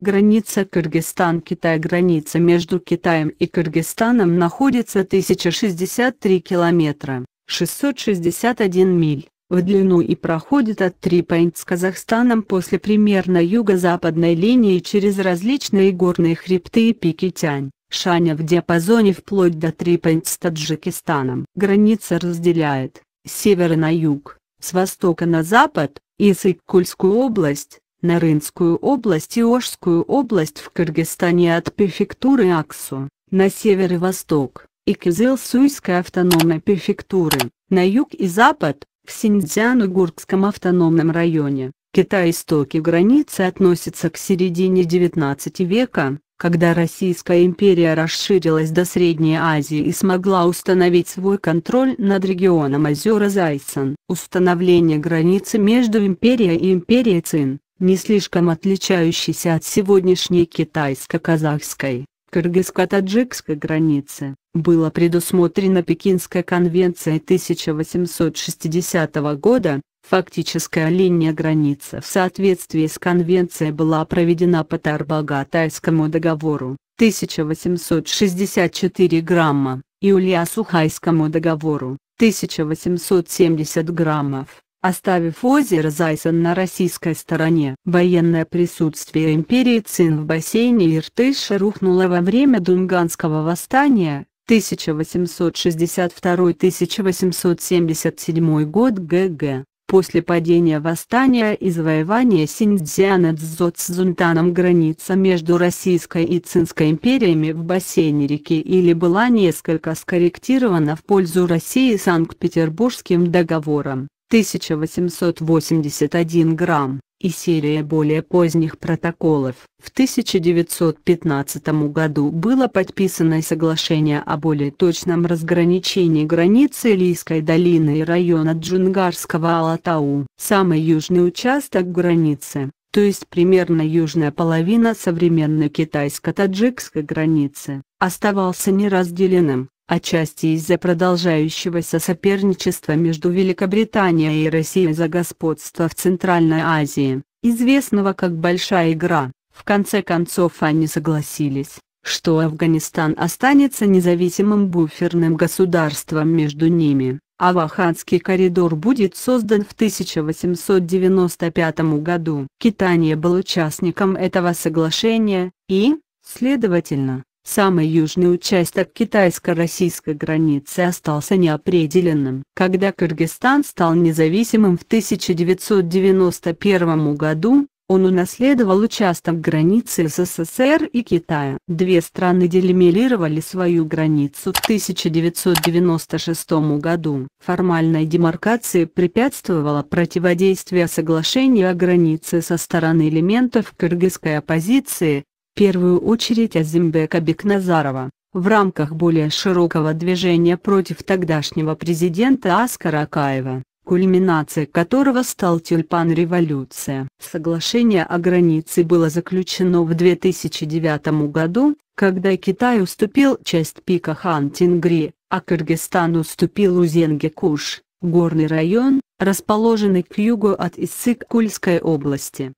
Граница Кыргызстан-Китай Граница между Китаем и Кыргызстаном находится 1063 километра, 661 миль, в длину и проходит от Трипайнт с Казахстаном после примерно юго-западной линии через различные горные хребты и пики Тянь. Шаня в диапазоне вплоть до Трипант с Таджикистаном. Граница разделяет, с севера на юг, с востока на запад, и кульскую область, на Рынскую область и Ошскую область в Кыргызстане от префектуры Аксу, на север и восток, и Кызыл-Суйской автономной префектуры, на юг и запад, в Синьцзян-Угуркском автономном районе. Китай-истоки границы относятся к середине XIX века, когда Российская империя расширилась до Средней Азии и смогла установить свой контроль над регионом озера Зайсан. Установление границы между империей и империей Цин не слишком отличающейся от сегодняшней китайско-казахской, кыргызско-таджикской границы, было предусмотрено Пекинской конвенцией 1860 года, фактическая линия границы в соответствии с конвенцией была проведена по Тарбагатайскому договору, 1864 грамма, и Ульясухайскому договору, 1870 граммов оставив озеро Зайсан на российской стороне. Военное присутствие империи Цин в бассейне Иртыша рухнуло во время Дунганского восстания 1862-1877 год ГГ. После падения восстания и завоевания Синдзяна Цзоцзунтаном граница между Российской и Цинской империями в бассейне реки Или была несколько скорректирована в пользу России Санкт-Петербургским договором. 1881 грамм, и серия более поздних протоколов. В 1915 году было подписано соглашение о более точном разграничении границы Илийской долины и района Джунгарского Алатау. Самый южный участок границы, то есть примерно южная половина современной китайско-таджикской границы, оставался неразделенным отчасти из-за продолжающегося соперничества между Великобританией и Россией за господство в Центральной Азии, известного как «большая игра», в конце концов они согласились, что Афганистан останется независимым буферным государством между ними, а Ваханский коридор будет создан в 1895 году. Китания был участником этого соглашения, и, следовательно, Самый южный участок китайско-российской границы остался неопределенным. Когда Кыргызстан стал независимым в 1991 году, он унаследовал участок границы СССР и Китая. Две страны делимилировали свою границу в 1996 году. Формальной демаркации препятствовало противодействие соглашению о границе со стороны элементов кыргызской оппозиции, первую очередь Азимбека Бекназарова, в рамках более широкого движения против тогдашнего президента Аскара Акаева, кульминацией которого стал Тюльпан-революция. Соглашение о границе было заключено в 2009 году, когда Китай уступил часть пика Хантингри, а Кыргызстан уступил Узенгекуш, горный район, расположенный к югу от Иссык-Кульской области.